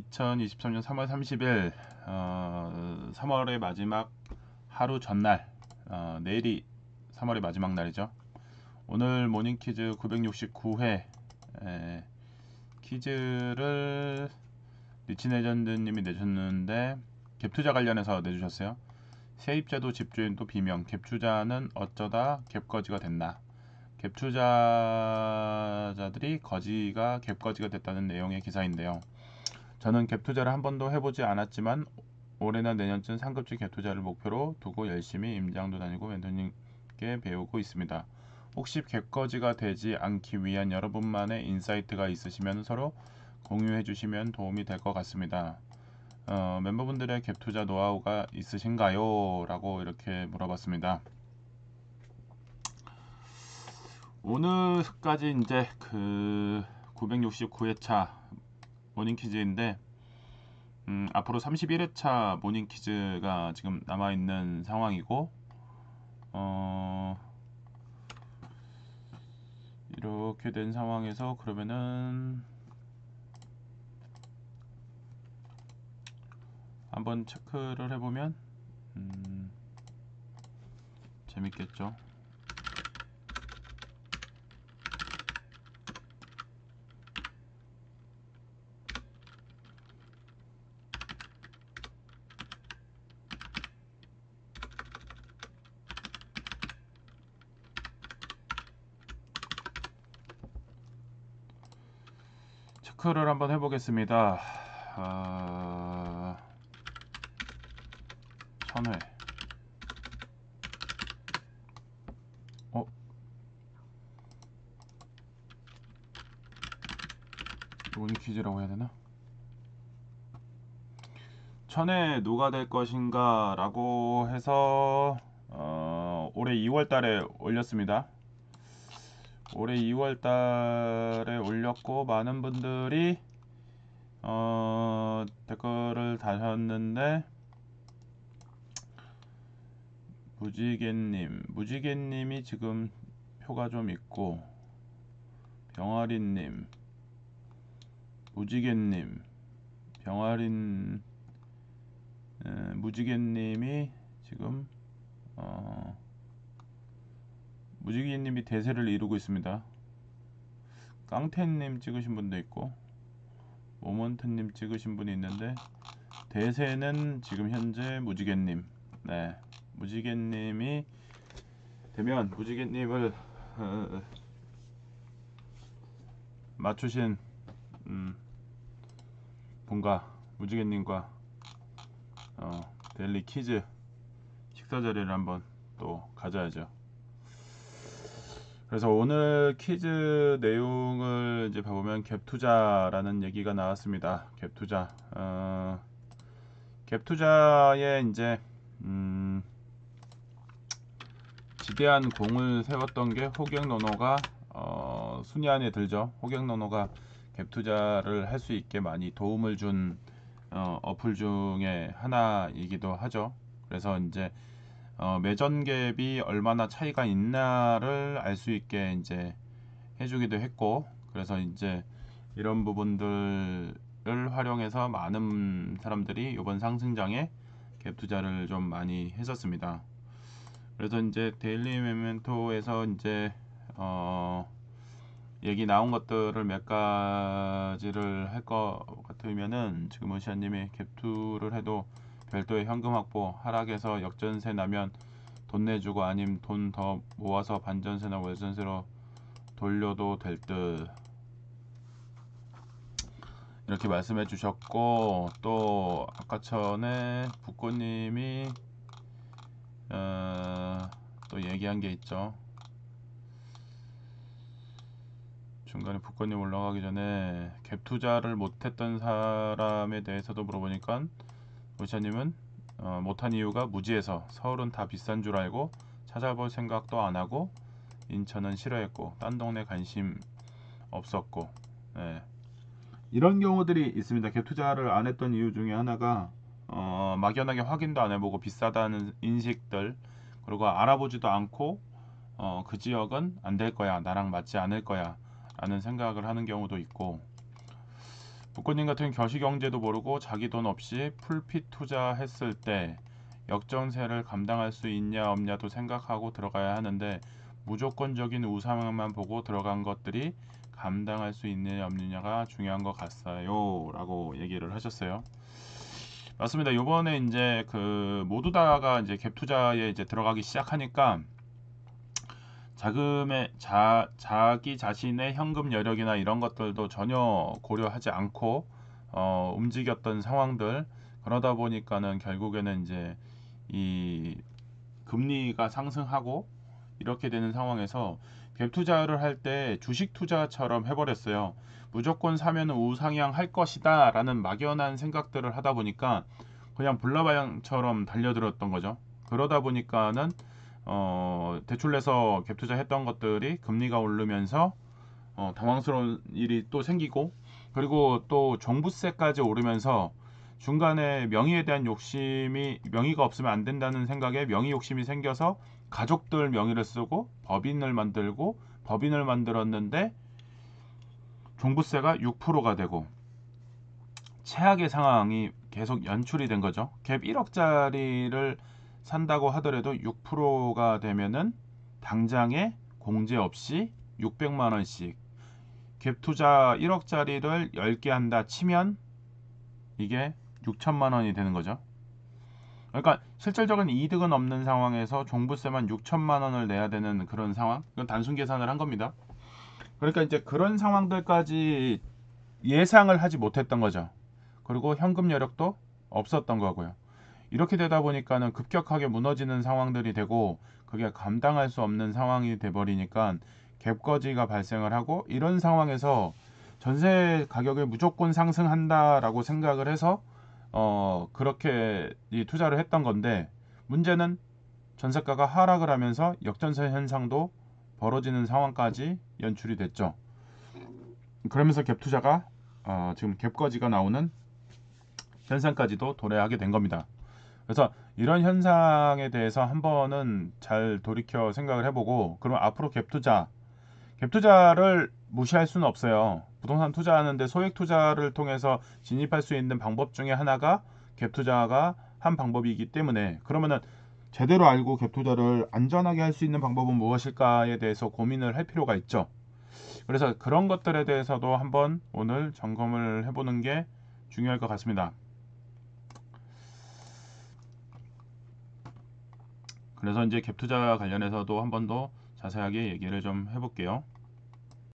2023년 3월 30일 어, 3월의 마지막 하루 전날 어, 내일이 3월의 마지막 날이죠. 오늘 모닝키즈 969회 에, 키즈를 리치네전드님이 내셨는데 갭투자 관련해서 내주셨어요. 세입자도 집주인도 비명 갭투자는 어쩌다 갭거지가 됐나 갭투자자들이 거지가 갭거지가 됐다는 내용의 기사인데요. 저는 갭 투자를 한 번도 해보지 않았지만 올해나 내년쯤 상급지 갭 투자를 목표로 두고 열심히 임장도 다니고 멘토님께 배우고 있습니다. 혹시 갭거지가 되지 않기 위한 여러분만의 인사이트가 있으시면 서로 공유해 주시면 도움이 될 것 같습니다. 어, 멤버분들의 갭 투자 노하우가 있으신가요? 라고 이렇게 물어봤습니다. 오늘까지 이제 그 969회차 모닝키즈인데 음, 앞으로 31회차 모닝키즈가 지금 남아있는 상황이고 어, 이렇게 된 상황에서 그러면은 한번 체크를 해보면 음, 재밌겠죠 체크를 한번 해보겠습니다. 어... 선회. 어? 로 퀴즈라고 해야 되나? 천에 누가 될 것인가 라고 해서 어, 올해 2월 달에 올렸습니다. 올해 2월 달에 올렸고 많은 분들이 어, 댓글을 다셨는데 무지개님 무지개님이 지금 표가 좀 있고 병아리님 무지개님 병아린 에, 무지개님이 지금 어, 무지개님이 대세를 이루고 있습니다. 깡텐님 찍으신 분도 있고 모먼트님 찍으신 분이 있는데 대세는 지금 현재 무지개님 네 무지개님이 되면 무지개님을 어, 맞추신 음, 분과 무지개님과 어, 델리 키즈 식사 자리를 한번 또 가져야죠. 그래서 오늘 퀴즈 내용을 이제 봐보면 갭 투자라는 얘기가 나왔습니다. 갭 투자. 어, 갭 투자에 이제 음, 지대한 공을 세웠던 게 호갱노노가 어, 순위 안에 들죠. 호갱노노가 갭 투자를 할 수 있게 많이 도움을 준 어, 어플 중에 하나이기도 하죠. 그래서 이제 어, 매전 갭이 얼마나 차이가 있나를 알 수 있게 이제 해주기도 했고 그래서 이제 이런 부분들을 활용해서 많은 사람들이 이번 상승장에 갭 투자를 좀 많이 했었습니다. 그래서 이제 데일리 메멘토에서 이제 어 얘기 나온 것들을 몇 가지를 할 것 같으면은 지금 오시아님이 갭투를 해도 별도의 현금 확보 하락에서 역전세 나면 돈 내주고 아님 돈 더 모아서 반전세나 월전세로 돌려도 될 듯 이렇게 말씀해 주셨고 또 아까 전에 부고님이 어, 또 얘기한 게 있죠 중간에 부건님 올라가기 전에 갭 투자를 못했던 사람에 대해서도 물어보니까 물차님은 어, 못한 이유가 무지해서 서울은 다 비싼 줄 알고 찾아볼 생각도 안하고 인천은 싫어했고 딴 동네 관심 없었고 네. 이런 경우들이 있습니다. 개투자를 안 했던 이유 중에 하나가 어, 막연하게 확인도 안 해보고 비싸다는 인식들 그리고 알아보지도 않고 어, 그 지역은 안 될 거야 나랑 맞지 않을 거야 라는 생각을 하는 경우도 있고 부권님 같은 겨시 경제도 모르고 자기 돈 없이 풀핏 투자했을 때 역전세를 감당할 수 있냐 없냐도 생각하고 들어가야 하는데 무조건적인 우상만 보고 들어간 것들이 감당할 수 있느냐 없느냐가 중요한 것 같아요 라고 얘기를 하셨어요 맞습니다 요번에 이제 그 모두 다가 이제 갭 투자에 이제 들어가기 시작하니까 자금의 자, 자기 자신의 현금 여력이나 이런 것들도 전혀 고려하지 않고 어, 움직였던 상황들 그러다 보니까는 결국에는 이제 이 금리가 상승하고 이렇게 되는 상황에서 갭 투자를 할 때 주식 투자처럼 해버렸어요. 무조건 사면 우상향 할 것이다 라는 막연한 생각들을 하다 보니까 그냥 불나방처럼 달려들었던 거죠. 그러다 보니까는 어, 대출내서 갭투자했던 것들이 금리가 오르면서 어, 당황스러운 일이 또 생기고 그리고 또 종부세까지 오르면서 중간에 명의에 대한 욕심이 명의가 없으면 안 된다는 생각에 명의 욕심이 생겨서 가족들 명의를 쓰고 법인을 만들고 법인을 만들었는데 종부세가 6%가 되고 최악의 상황이 계속 연출이 된 거죠. 갭 1억짜리를 산다고 하더라도 6%가 되면은 당장에 공제 없이 600만 원씩 갭 투자 1억짜리를 10개 한다 치면 이게 6천만 원이 되는 거죠. 그러니까 실질적인 이득은 없는 상황에서 종부세만 6천만 원을 내야 되는 그런 상황. 이건 단순 계산을 한 겁니다. 그러니까 이제 그런 상황들까지 예상을 하지 못했던 거죠. 그리고 현금 여력도 없었던 거고요. 이렇게 되다 보니까는 급격하게 무너지는 상황들이 되고 그게 감당할 수 없는 상황이 돼버리니까 갭거지가 발생을 하고 이런 상황에서 전세 가격이 무조건 상승한다라고 생각을 해서 어 그렇게 이 투자를 했던 건데 문제는 전세가가 하락을 하면서 역전세 현상도 벌어지는 상황까지 연출이 됐죠. 그러면서 갭 투자가 어 지금 갭거지가 나오는 현상까지도 도래하게 된 겁니다. 그래서 이런 현상에 대해서 한번은 잘 돌이켜 생각을 해보고 그럼 앞으로 갭 투자 갭 투자를 무시할 수는 없어요. 부동산 투자하는데 소액 투자를 통해서 진입할 수 있는 방법 중에 하나가 갭 투자가 한 방법이기 때문에 그러면은 제대로 알고 갭 투자를 안전하게 할 수 있는 방법은 무엇일까에 대해서 고민을 할 필요가 있죠. 그래서 그런 것들에 대해서도 한번 오늘 점검을 해보는 게 중요할 것 같습니다. 그래서 이제 갭 투자 관련해서도 한 번 더 자세하게 얘기를 좀 해볼게요.